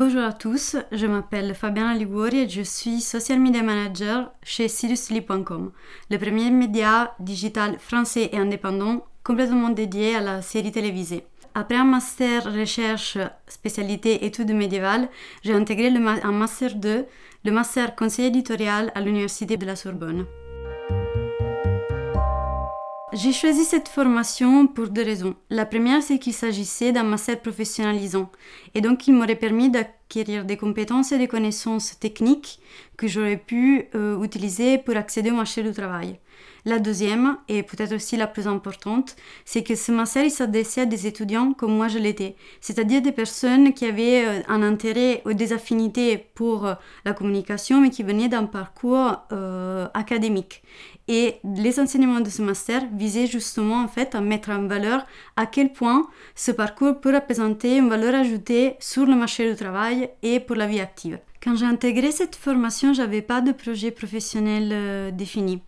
Bonjour à tous, je m'appelle Fabiana Liguori et je suis social media manager chez Siriusly.com, le premier média digital français et indépendant complètement dédié à la série télévisée. Après un master recherche spécialité études médiévales, j'ai intégré un master 2, le master conseil éditorial à l'université de la Sorbonne. J'ai choisi cette formation pour deux raisons. La première, c'est qu'il s'agissait d'un master professionnalisant et donc il m'aurait permis d'acquérir des compétences et des connaissances techniques que j'aurais pu euh, utiliser pour accéder au marché du travail. La deuxième, et peut-être aussi la plus importante, c'est que ce master s'adressait à des étudiants comme moi je l'étais, c'est-à-dire des personnes qui avaient euh, un intérêt ou des affinités pour euh, la communication, mais qui venaient d'un parcours euh, académique. Et les enseignements de ce master visaient justement en fait à mettre en valeur à quel point ce parcours peut représenter une valeur ajoutée sur le marché du travail et pour la vie active. Quand j'ai intégré cette formation, j'avais pas de projet professionnel défini.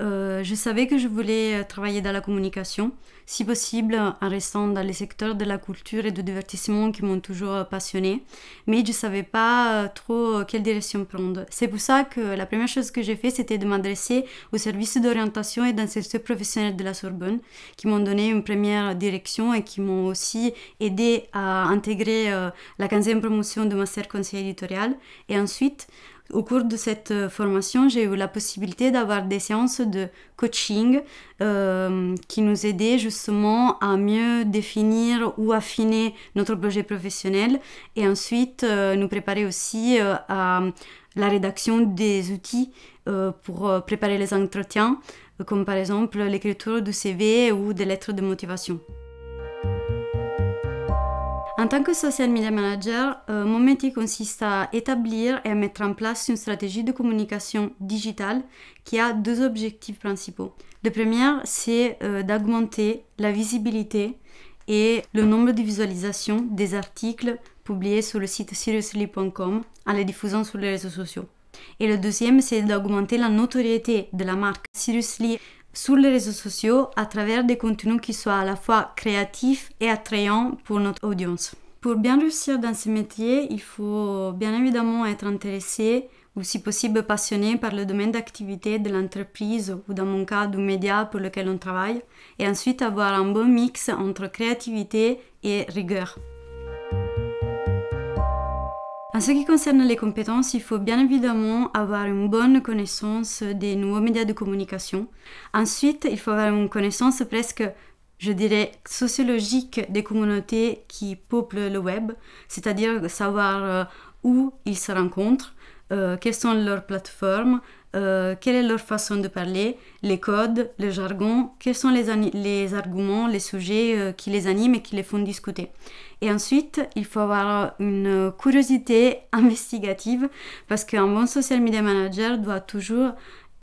Euh, je savais que je voulais euh, travailler dans la communication, si possible en restant dans les secteurs de la culture et du divertissement qui m'ont toujours euh, passionnée, mais je ne savais pas trop quelle direction prendre. C'est pour ça que la première chose que j'ai fait, c'était de m'adresser au service d'orientation et d'insertion professionnelle de la Sorbonne, qui m'ont donné une première direction et qui m'ont aussi aidé à intégrer la 15e promotion de master conseil éditorial. Et ensuite, au cours de cette euh, formation, j'ai eu la possibilité d'avoir des séances de coaching euh, qui nous aidaient justement à mieux définir ou affiner notre projet professionnel et ensuite euh, nous préparer aussi à la rédaction des outils pour préparer les entretiens, comme par exemple l'écriture du CV ou des lettres de motivation. En tant que social media manager, euh, mon métier consiste à établir et à mettre en place une stratégie de communication digitale qui a deux objectifs principaux. Le premier, c'est euh, d'augmenter la visibilité et le nombre de visualisations des articles publiés sur le site seriously.com en les diffusant sur les réseaux sociaux. Et le deuxième, c'est d'augmenter la notoriété de la marque Seriously sur les réseaux sociaux à travers des contenus qui soient à la fois créatifs et attrayants pour notre audience. Pour bien réussir dans ce métier, il faut bien évidemment être intéressé ou si possible passionné par le domaine d'activité de l'entreprise ou dans mon cas du média pour lequel on travaille, et ensuite avoir un bon mix entre créativité et rigueur. En ce qui concerne les compétences, il faut bien évidemment avoir une bonne connaissance des nouveaux médias de communication. Ensuite, il faut avoir une connaissance presque je dirais, sociologique des communautés qui peuplent le web, c'est-à-dire savoir euh, où ils se rencontrent, euh, quelles sont leurs plateformes, euh, quelle est leur façon de parler, les codes, le jargon, quels sont les, arguments, les sujets euh, qui les animent et qui les font discuter. Et ensuite, il faut avoir une curiosité investigative parce qu'un bon social media manager doit toujours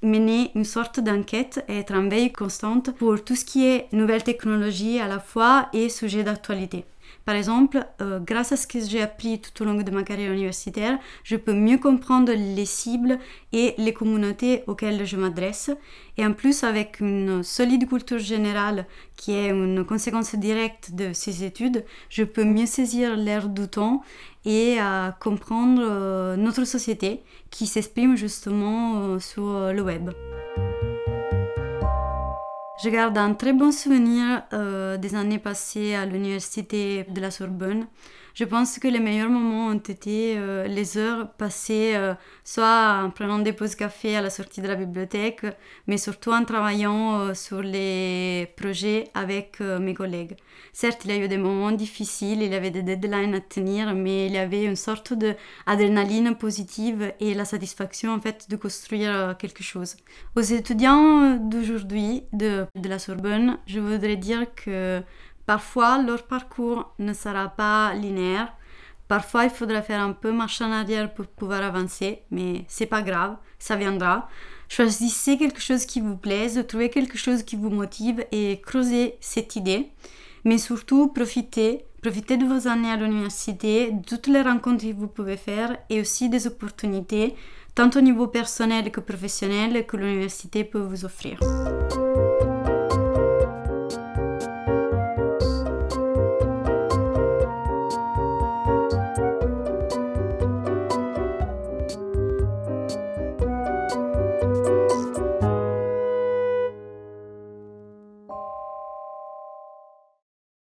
mener une sorte d'enquête et être en veille constante pour tout ce qui est nouvelles technologies à la fois et sujets d'actualité. Par exemple, euh, grâce à ce que j'ai appris tout au long de ma carrière universitaire, je peux mieux comprendre les cibles et les communautés auxquelles je m'adresse. Et en plus, avec une solide culture générale qui est une conséquence directe de ces études, je peux mieux saisir l'air du temps et euh, comprendre euh, notre société qui s'exprime justement sur le web. Je garde un très bon souvenir euh, des années passées à l'université de la Sorbonne je pense que les meilleurs moments ont été euh, les heures passées euh, soit en prenant des pauses café à la sortie de la bibliothèque, mais surtout en travaillant euh, sur les projets avec mes collègues. Certes, il y a eu des moments difficiles, il y avait des deadlines à tenir, mais il y avait une sorte d'adrénaline positive et la satisfaction en fait de construire quelque chose. Aux étudiants d'aujourd'hui, de, de la Sorbonne, je voudrais dire que Parfois, leur parcours ne sera pas linéaire. Parfois, il faudra faire un peu marche en arrière pour pouvoir avancer, mais c'est pas grave, ça viendra. Choisissez quelque chose qui vous plaise, trouvez quelque chose qui vous motive et creusez cette idée. Mais surtout, profitez, profitez de vos années à l'université, de toutes les rencontres que vous pouvez faire et aussi des opportunités, tant au niveau personnel que professionnel, que l'université peut vous offrir.